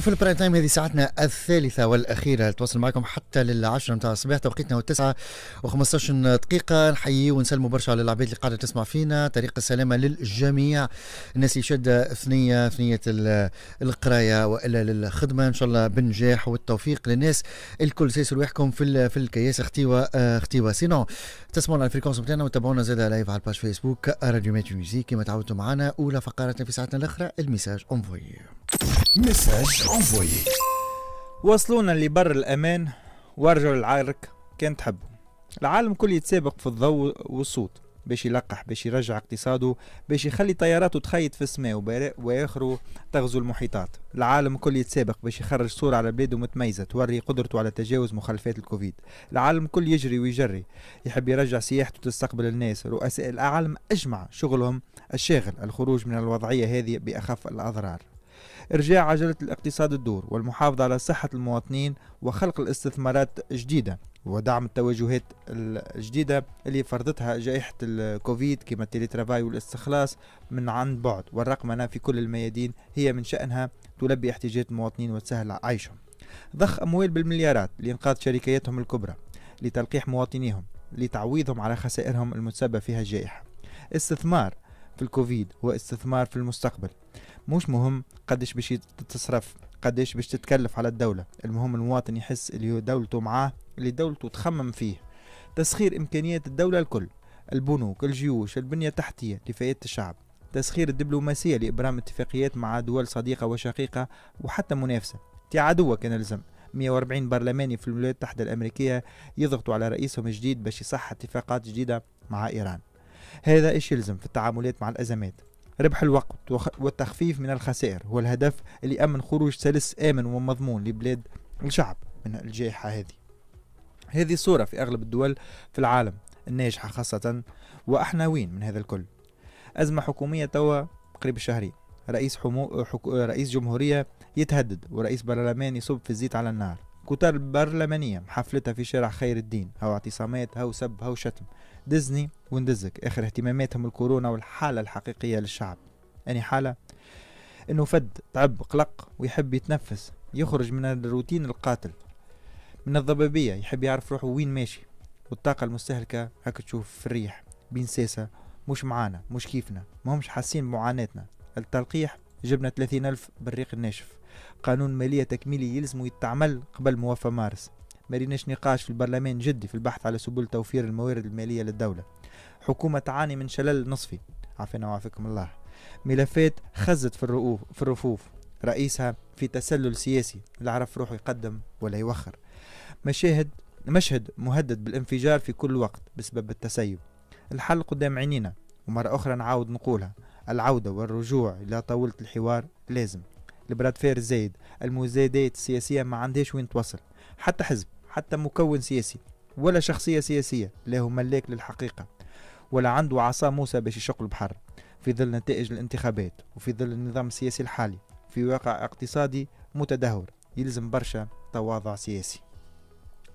وفي البرايم تايم هذه ساعتنا الثالثة والأخيرة تواصل معكم حتى للعشرة متاع الصباح توقيتنا هو التسعة و15 دقيقة نحيي ونسلموا برشا على العباد اللي قاعدة تسمع فينا طريق السلامة للجميع الناس اللي شادة ثنية ثنية القراية وإلا للخدمة إن شاء الله بالنجاح والتوفيق للناس الكل سيسر ويحكم في في الكياس اختيوا آه، اختيوا سينو تسمعونا على الفريكونس نتاعنا وتابعونا زاد لايف على الباج فيسبوك راديو ميتي ميوزيك كما تعودتوا معنا أولى فقراتنا في ساعتنا الأخرى الميساج أونفوي مساج انفويي وصلونا لبر الأمان ورجعوا للعرك كان تحبوا العالم كل يتسابق في الضوء والصوت باش يلقح باش يرجع اقتصاده باش يخلي طياراته تخيط في السماء وياخره تغزو المحيطات العالم كل يتسابق باش يخرج صورة على بلاده متميزة توري قدرته على تجاوز مخالفات الكوفيد العالم كل يجري ويجري يحب يرجع سياحته تستقبل الناس رؤساء العالم أجمع شغلهم الشاغل الخروج من الوضعية هذه بأخف الأضرار إرجاع عجلة الاقتصاد الدور والمحافظة على صحة المواطنين وخلق الاستثمارات جديدة ودعم التوجهات الجديدة اللي فرضتها جائحة الكوفيد كما التليترافاي والاستخلاص من عن بعد والرقمنة في كل الميادين هي من شأنها تلبي احتياجات المواطنين وتسهل عيشهم ضخ أموال بالمليارات لإنقاذ شركاتهم الكبرى لتلقيح مواطنيهم لتعويضهم على خسائرهم المتسبب فيها الجائحة استثمار في الكوفيد هو استثمار في المستقبل مش مهم قديش باش تصرف قديش باش تتكلف على الدولة المهم المواطن يحس اللي دولته معاه اللي دولته تخمم فيه تسخير إمكانيات الدولة الكل البنوك الجيوش البنية التحتية لفائدة الشعب تسخير الدبلوماسية لإبرام اتفاقيات مع دول صديقة وشقيقة وحتى منافسة عدوة كان لزم 140 برلماني في الولايات المتحدة الأمريكية يضغطوا على رئيسهم الجديد باش يصح اتفاقات جديدة مع إيران هذا إيش يلزم في التعاملات مع الأزمات ربح الوقت والتخفيف من الخسائر هو الهدف اللي يأمن خروج سلس آمن ومضمون لبلاد الشعب من الجائحة هذه هذه الصورة في أغلب الدول في العالم الناجحة خاصة وإحنا وين من هذا الكل أزمة حكومية توا قريب الشهرين رئيس, حمو... حكو رئيس جمهورية يتهدد ورئيس برلمان يصب في الزيت على النار كتل برلمانية محفلتها في شارع خير الدين هاو اعتصامات هاو سب هاو شتم دزني وندزك آخر اهتماماتهم الكورونا والحالة الحقيقية للشعب أني يعني حالة إنه فد تعب قلق ويحب يتنفس يخرج من الروتين القاتل من الضبابية يحب يعرف روحه وين ماشي والطاقة المستهلكة هاك تشوف في الريح بين ساسة مش معانا مش كيفنا ما همش حاسين بمعاناتنا التلقيح جبنا ثلاثين ألف بالريق الناشف قانون مالية تكميلي يلزم يتعمل قبل موفى مارس ليناش نقاش في البرلمان جدي في البحث على سبل توفير الموارد المالية للدولة حكومة تعاني من شلل نصفي عافينا وعافيكم الله ملفات خزت في الرؤوف في الرفوف رئيسها في تسلل سياسي لا عرف روحه يقدم ولا يوخر مشاهد مشهد مهدد بالانفجار في كل وقت بسبب التسيب الحل قدام عينينا ومرة أخرى نعاود نقولها العودة والرجوع إلى طاولة الحوار لازم البرادفير الزايد المزايدات السياسية ما عندهاش وين توصل حتى حزب حتى مكون سياسي ولا شخصية سياسية لا هو ملاك للحقيقة ولا عنده عصا موسى باش يشق البحر في ظل نتائج الانتخابات وفي ظل النظام السياسي الحالي في واقع اقتصادي متدهور يلزم برشا تواضع سياسي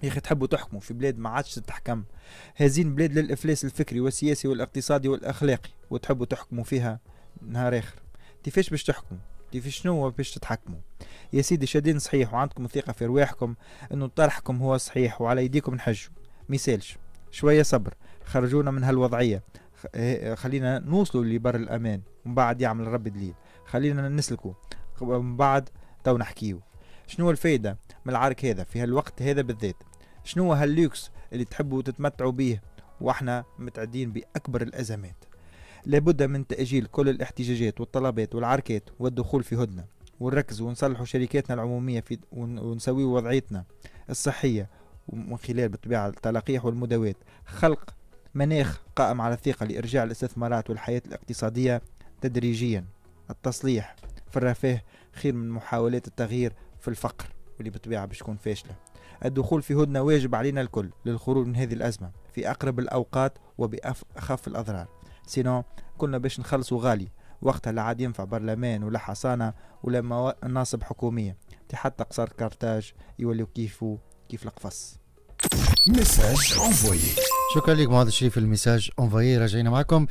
يا اخي تحبوا تحكموا في بلاد ما عادش تتحكم هازين بلاد للافلاس الفكري والسياسي والاقتصادي والاخلاقي وتحبوا تحكموا فيها نهار اخر كيفاش باش تحكموا في شنو باش تتحكموا يا سيدي شادين صحيح وعندكم ثقة في رواحكم انه طرحكم هو صحيح وعلى ايديكم نحجوا ميسالش شوية صبر خرجونا من هالوضعية إيه، إيه، خلينا نوصلوا لبر الأمان ومن بعد يعمل ربي دليل خلينا نسلكوا من بعد تو نحكيو شنو الفايدة من العرك هذا في هالوقت هذا بالذات شنو هاللوكس اللي تحبوا تتمتعوا بيه واحنا متعدين بأكبر الأزمات لابد من تأجيل كل الاحتجاجات والطلبات والعركات والدخول في هدنة ونركز ونصلحوا شركاتنا العمومية في ونسوي وضعيتنا الصحية ومن خلال بالطبيعة التلقيح والمداوات خلق مناخ قائم على الثقة لإرجاع الاستثمارات والحياة الاقتصادية تدريجيا التصليح في الرفاه خير من محاولات التغيير في الفقر واللي بالطبيعة باش تكون فاشلة الدخول في هدنة واجب علينا الكل للخروج من هذه الأزمة في أقرب الأوقات وبأخف الأضرار سينو كنا باش نخلصوا غالي وقتها لا عاد ينفع برلمان ولا حصانة ولا مناصب حكومية حتى قصر كارتاج يوليو كيفو كيف القفص ميساج شكرا لكم هذا الشريف الميساج انفويي راجعين معكم